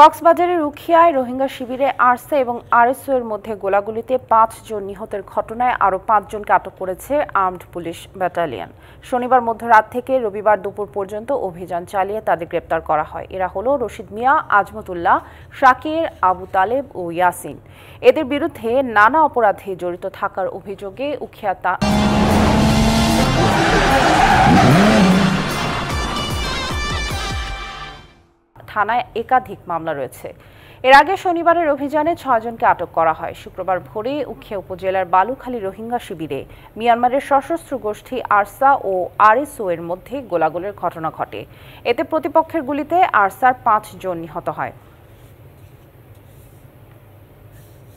কক্সবাজারের রুখিয়ায় রোহিঙ্গা শিবিরে আরসে এবং আরএসও এর মধ্যে গোলাগুলিতে পাঁচজন নিহতের ঘটনায় আরও পাঁচজনকে আটক করেছে আর্মড পুলিশ ব্যাটালিয়ন শনিবার মধ্যরাত থেকে রবিবার দুপুর পর্যন্ত অভিযান চালিয়ে তাদের গ্রেপ্তার করা হয় এরা হলো রশিদ মিয়া আজমতুল্লাহ শাকির আবু তালেব ও ইয়াসিন এদের বিরুদ্ধে নানা অপরাধে জড়িত থাকার অভিযোগে উখিয়া তা থানায় একাধিক মামলা রয়েছে এর আগে শনিবারের অভিযানে ছয়জনকে আটক করা হয় শুক্রবার ভোরে উখিয়া উপজেলার বালুখালী রোহিঙ্গা শিবিরে মিয়ানমারের সশস্ত্র গোষ্ঠী আরসা ও আরএসও এর মধ্যে গোলাগুলির ঘটনা ঘটে এতে প্রতিপক্ষের গুলিতে আরসার জন নিহত হয়